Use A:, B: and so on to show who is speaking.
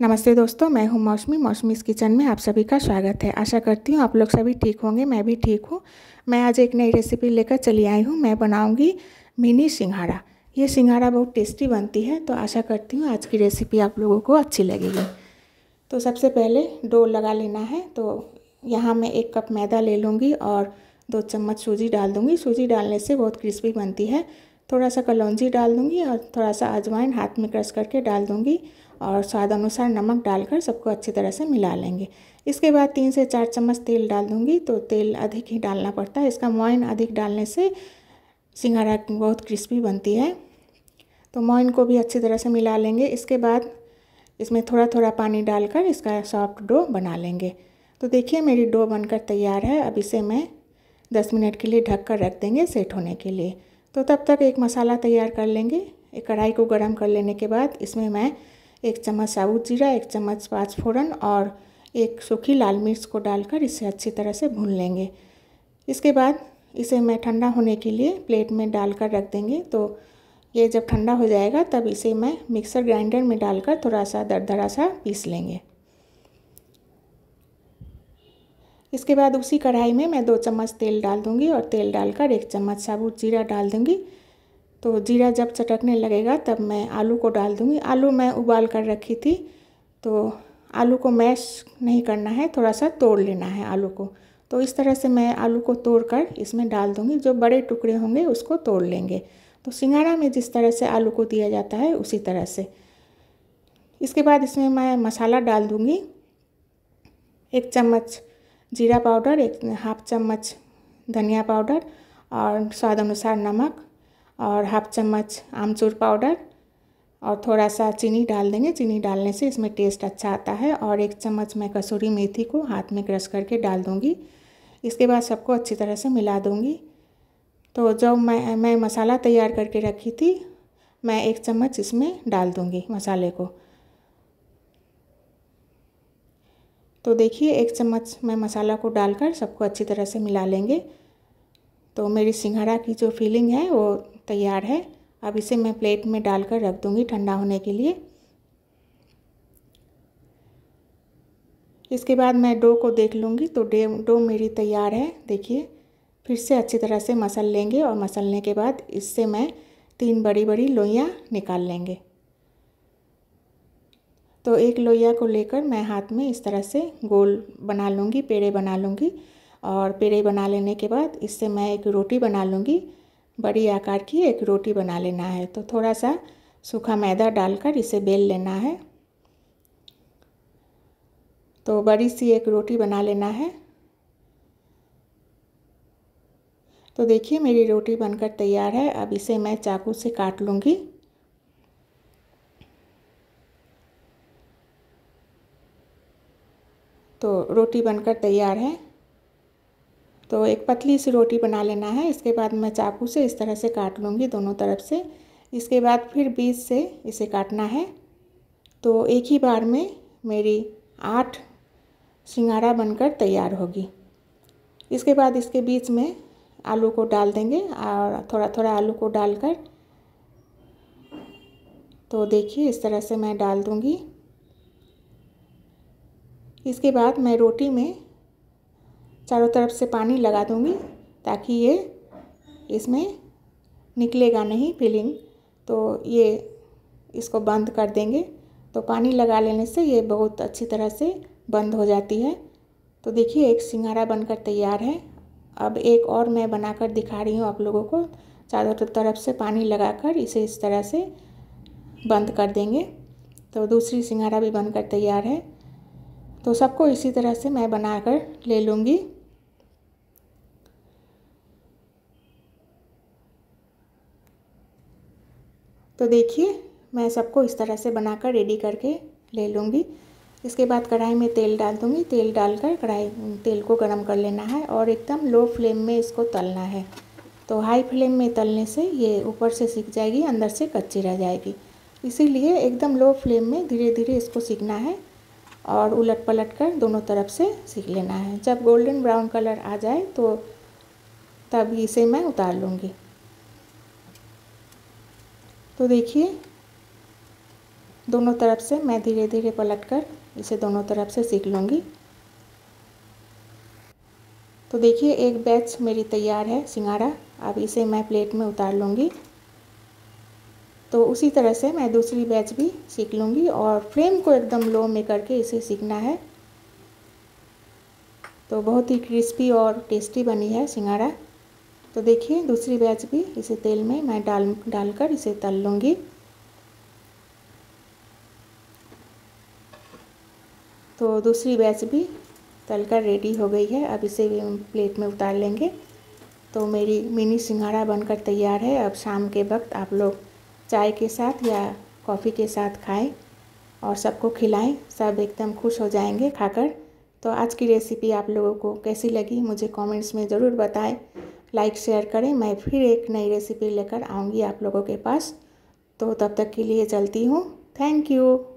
A: नमस्ते दोस्तों मैं हूं मौसमी मौसमी किचन में आप सभी का स्वागत है आशा करती हूं आप लोग सभी ठीक होंगे मैं भी ठीक हूं मैं आज एक नई रेसिपी लेकर चली आई हूं मैं बनाऊंगी मिनी सिंघाड़ा ये सिंघाड़ा बहुत टेस्टी बनती है तो आशा करती हूं आज की रेसिपी आप लोगों को अच्छी लगेगी तो सबसे पहले डो लगा लेना है तो यहाँ मैं एक कप मैदा ले लूँगी और दो चम्मच सूजी डाल दूँगी सूजी डालने से बहुत क्रिस्पी बनती है थोड़ा सा कलौजी डाल दूँगी और थोड़ा सा अजवाइन हाथ में क्रश करके डाल दूँगी और स्वाद अनुसार नमक डालकर सबको अच्छी तरह से मिला लेंगे इसके बाद तीन से चार चम्मच तेल डाल दूँगी तो तेल अधिक ही डालना पड़ता है इसका मोइन अधिक डालने से सिंगारा बहुत क्रिस्पी बनती है तो मोइन को भी अच्छी तरह से मिला लेंगे इसके बाद इसमें थोड़ा थोड़ा पानी डालकर इसका सॉफ्ट डो बना लेंगे तो देखिए मेरी डो बनकर तैयार है अब इसे मैं दस मिनट के लिए ढक कर रख देंगे सेट होने के लिए तो तब तक एक मसाला तैयार कर लेंगे एक कढ़ाई को गर्म कर लेने के बाद इसमें मैं एक चम्मच साबुत जीरा एक चम्मच पाँच फोरन और एक सूखी लाल मिर्च को डालकर इसे अच्छी तरह से भून लेंगे इसके बाद इसे मैं ठंडा होने के लिए प्लेट में डालकर रख देंगे तो ये जब ठंडा हो जाएगा तब इसे मैं मिक्सर ग्राइंडर में डालकर थोड़ा सा दरदरा सा पीस लेंगे इसके बाद उसी कढ़ाई में मैं दो चम्मच तेल डाल दूँगी और तेल डालकर एक चम्मच साबुत जीरा डाल दूँगी तो जीरा जब चटकने लगेगा तब मैं आलू को डाल दूँगी आलू मैं उबाल कर रखी थी तो आलू को मैश नहीं करना है थोड़ा सा तोड़ लेना है आलू को तो इस तरह से मैं आलू को तोड़ कर इसमें डाल दूँगी जो बड़े टुकड़े होंगे उसको तोड़ लेंगे तो सिंगाड़ा में जिस तरह से आलू को दिया जाता है उसी तरह से इसके बाद इसमें मैं मसाला डाल दूँगी एक चम्मच जीरा पाउडर एक हाफ चम्मच धनिया पाउडर और स्वाद अनुसार नमक और हाफ चम्मच आमचूर पाउडर और थोड़ा सा चीनी डाल देंगे चीनी डालने से इसमें टेस्ट अच्छा आता है और एक चम्मच मैं कसूरी मेथी को हाथ में क्रश करके डाल दूँगी इसके बाद सबको अच्छी तरह से मिला दूँगी तो जब मैं मैं मसाला तैयार करके रखी थी मैं एक चम्मच इसमें डाल दूँगी मसाले को तो देखिए एक चम्मच मैं मसाला को डालकर सबको अच्छी तरह से मिला लेंगे तो मेरी सिंघाड़ा की जो फीलिंग है वो तैयार है अब इसे मैं प्लेट में डालकर रख दूँगी ठंडा होने के लिए इसके बाद मैं डो को देख लूँगी तो डे डो मेरी तैयार है देखिए फिर से अच्छी तरह से मसल लेंगे और मसलने के बाद इससे मैं तीन बड़ी बड़ी लोइयाँ निकाल लेंगे तो एक लोइया को लेकर मैं हाथ में इस तरह से गोल बना लूँगी पेड़े बना लूँगी और पेड़े बना लेने के बाद इससे मैं एक रोटी बना लूँगी बड़ी आकार की एक रोटी बना लेना है तो थोड़ा सा सूखा मैदा डालकर इसे बेल लेना है तो बड़ी सी एक रोटी बना लेना है तो देखिए मेरी रोटी बनकर तैयार है अब इसे मैं चाकू से काट लूँगी तो रोटी बनकर तैयार है तो एक पतली सी रोटी बना लेना है इसके बाद मैं चाकू से इस तरह से काट लूँगी दोनों तरफ से इसके बाद फिर बीच से इसे काटना है तो एक ही बार में मेरी आठ सिंगारा बनकर तैयार होगी इसके बाद इसके बीच में आलू को डाल देंगे और थोड़ा थोड़ा आलू को डालकर तो देखिए इस तरह से मैं डाल दूँगी इसके बाद मैं रोटी में चारों तरफ से पानी लगा दूँगी ताकि ये इसमें निकलेगा नहीं फिलिंग तो ये इसको बंद कर देंगे तो पानी लगा लेने से ये बहुत अच्छी तरह से बंद हो जाती है तो देखिए एक सिंगारा बनकर तैयार है अब एक और मैं बनाकर दिखा रही हूँ आप लोगों को चारों तरफ से पानी लगाकर इसे इस तरह से बंद कर देंगे तो दूसरी सिंगारा भी बनकर तैयार है तो सबको इसी तरह से मैं बनाकर ले लूँगी तो देखिए मैं सबको इस तरह से बनाकर रेडी करके ले लूँगी इसके बाद कढ़ाई में तेल डाल दूँगी तेल डालकर कढ़ाई तेल को गर्म कर लेना है और एकदम लो फ्लेम में इसको तलना है तो हाई फ्लेम में तलने से ये ऊपर से सीख जाएगी अंदर से कच्ची रह जाएगी इसीलिए एकदम लो फ्लेम में धीरे धीरे इसको सीखना है और उलट पलट कर दोनों तरफ से सीख लेना है जब गोल्डन ब्राउन कलर आ जाए तो तब इसे मैं उतार लूँगी तो देखिए दोनों तरफ से मैं धीरे धीरे पलट कर इसे दोनों तरफ से सीख लूँगी तो देखिए एक बैच मेरी तैयार है सिंगारा अब इसे मैं प्लेट में उतार लूँगी तो उसी तरह से मैं दूसरी बैच भी सीख लूँगी और फ्लेम को एकदम लो में करके इसे सीखना है तो बहुत ही क्रिस्पी और टेस्टी बनी है सिंगारा तो देखिए दूसरी बैच भी इसे तेल में मैं डाल डालकर इसे तल लूँगी तो दूसरी बैच भी तल कर रेडी हो गई है अब इसे भी हम प्लेट में उतार लेंगे तो मेरी मिनी सिंघाड़ा बनकर तैयार है अब शाम के वक्त आप लोग चाय के साथ या कॉफ़ी के साथ खाएं और सबको खिलाएं सब एकदम खुश हो जाएंगे खाकर तो आज की रेसिपी आप लोगों को कैसी लगी मुझे कमेंट्स में ज़रूर बताएं लाइक शेयर करें मैं फिर एक नई रेसिपी लेकर आऊँगी आप लोगों के पास तो तब तक के लिए चलती हूँ थैंक यू